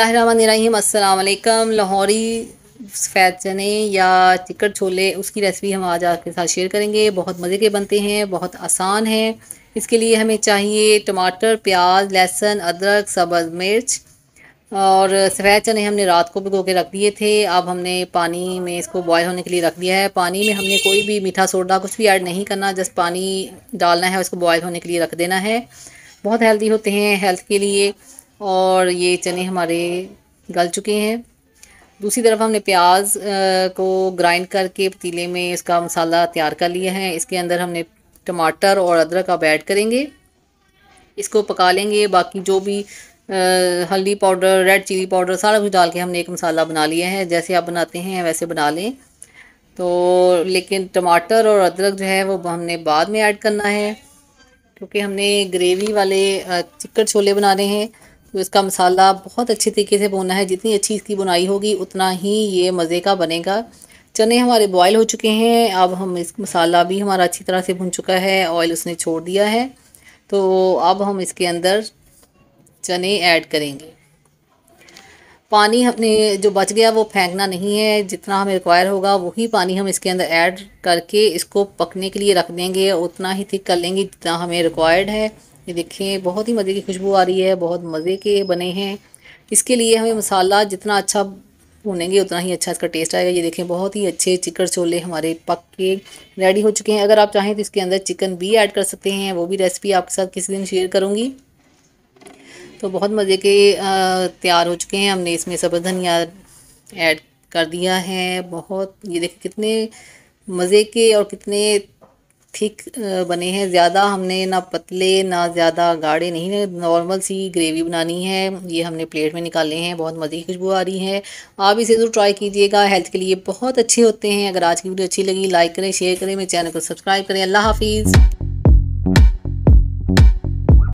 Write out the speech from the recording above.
असलकम लाहौरी सफ़ेद चने या चिकट छोले उसकी रेसिपी हम आज आपके साथ शेयर करेंगे बहुत मज़े के बनते हैं बहुत आसान है इसके लिए हमें चाहिए टमाटर प्याज लहसुन अदरक सब्ज़ मिर्च और सफ़ेद चने हमने रात को भिगो के रख दिए थे अब हमने पानी में इसको बॉयल होने के लिए रख दिया है पानी में हमने कोई भी मीठा सोडा कुछ भी ऐड नहीं करना जस्ट पानी डालना है उसको बॉयल होने के लिए रख देना है बहुत हेल्दी होते हैं हेल्थ के लिए और ये चने हमारे गल चुके हैं दूसरी तरफ हमने प्याज को ग्राइंड करके पतीले में इसका मसाला तैयार कर लिया है इसके अंदर हमने टमाटर और अदरक अब ऐड करेंगे इसको पका लेंगे बाकी जो भी हल्दी पाउडर रेड चिली पाउडर सारा कुछ डाल के हमने एक मसाला बना लिया है जैसे आप बनाते हैं वैसे बना लें तो लेकिन टमाटर और अदरक जो है वो हमने बाद में ऐड करना है क्योंकि हमने ग्रेवी वाले चिक्कड़ छोले बनाने हैं तो इसका मसाला बहुत अच्छे तरीके से बुनना है जितनी अच्छी इसकी बुनाई होगी उतना ही ये मज़े का बनेगा चने हमारे बॉयल हो चुके हैं अब हम इस मसाला भी हमारा अच्छी तरह से भुन चुका है ऑयल उसने छोड़ दिया है तो अब हम इसके अंदर चने ऐड करेंगे पानी अपने जो बच गया वो फेंकना नहीं है जितना हमें रिक्वायर होगा वही पानी हम इसके अंदर ऐड करके इसको पकने के लिए रख देंगे उतना ही थिक कर लेंगे जितना हमें रिक्वायर्ड है ये देखें बहुत ही मज़े की खुशबू आ रही है बहुत मज़े के बने हैं इसके लिए हमें मसाला जितना अच्छा भूनेंगे उतना ही अच्छा इसका टेस्ट आएगा ये देखें बहुत ही अच्छे चिकन छोले हमारे पक के रेडी हो चुके हैं अगर आप चाहें तो इसके अंदर चिकन भी ऐड कर सकते हैं वो भी रेसिपी आपके साथ किसी दिन शेयर करूँगी तो बहुत मज़े के तैयार हो चुके हैं हमने इसमें सब्ज़ धनिया ऐड कर दिया है बहुत ये देखिए कितने मज़े के और कितने थिक बने हैं ज़्यादा हमने ना पतले ना ज़्यादा गाढ़े नहीं नॉर्मल सी ग्रेवी बनानी है ये हमने प्लेट में निकाले हैं बहुत मज़े की खुशबू आ रही है आप इसे ज़रूर ट्राई कीजिएगा हेल्थ के लिए बहुत अच्छे होते हैं अगर आज की वीडियो अच्छी लगी लाइक करें शेयर करें मेरे चैनल को सब्सक्राइब करें अल्लाह हाफिज़